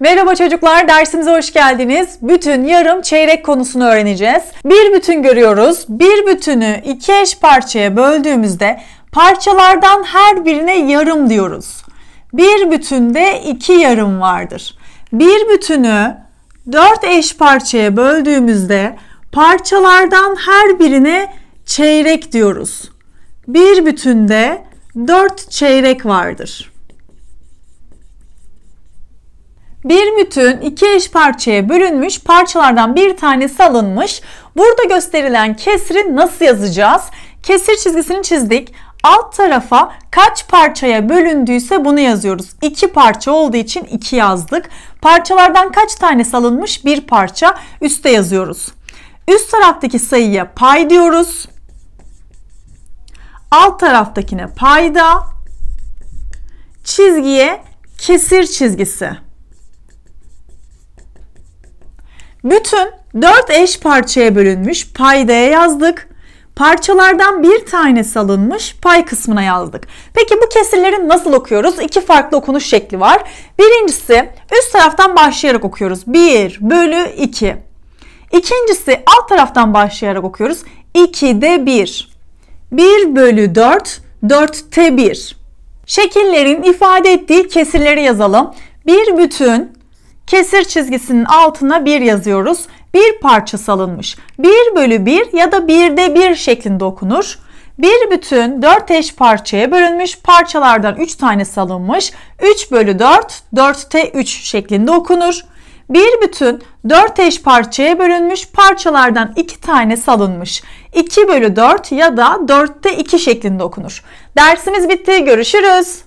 Merhaba çocuklar, dersimize hoş geldiniz. Bütün, yarım, çeyrek konusunu öğreneceğiz. Bir bütün görüyoruz. Bir bütünü iki eş parçaya böldüğümüzde parçalardan her birine yarım diyoruz. Bir bütünde iki yarım vardır. Bir bütünü dört eş parçaya böldüğümüzde parçalardan her birine çeyrek diyoruz. Bir bütünde dört çeyrek vardır. Bir bütün iki eş parçaya bölünmüş parçalardan bir tanesi alınmış. Burada gösterilen kesri nasıl yazacağız? Kesir çizgisini çizdik. Alt tarafa kaç parçaya bölündüyse bunu yazıyoruz. İki parça olduğu için iki yazdık. Parçalardan kaç tanesi salınmış? Bir parça. Üste yazıyoruz. Üst taraftaki sayıya pay diyoruz. Alt taraftakine payda. Çizgiye kesir çizgisi. Bütün 4 eş parçaya bölünmüş paydaya yazdık. Parçalardan bir tane salınmış pay kısmına yazdık. Peki bu kesirleri nasıl okuyoruz? İki farklı okunuş şekli var. Birincisi üst taraftan başlayarak okuyoruz. 1 bölü 2. İkincisi alt taraftan başlayarak okuyoruz. 2'de 1. 1 bölü 4, 4'te 1. Şekillerin ifade ettiği kesirleri yazalım. Bir bütün Kesir çizgisinin altına 1 yazıyoruz. Bir parça salınmış. 1 bölü 1 ya da 1'de 1 şeklinde okunur. Bir bütün 4 eş parçaya bölünmüş parçalardan 3 tane salınmış. 3 bölü 4, 4'te 3 şeklinde okunur. Bir bütün 4 eş parçaya bölünmüş parçalardan 2 tane salınmış. 2 bölü 4 ya da 4'te 2 şeklinde okunur. Dersimiz bitti. Görüşürüz.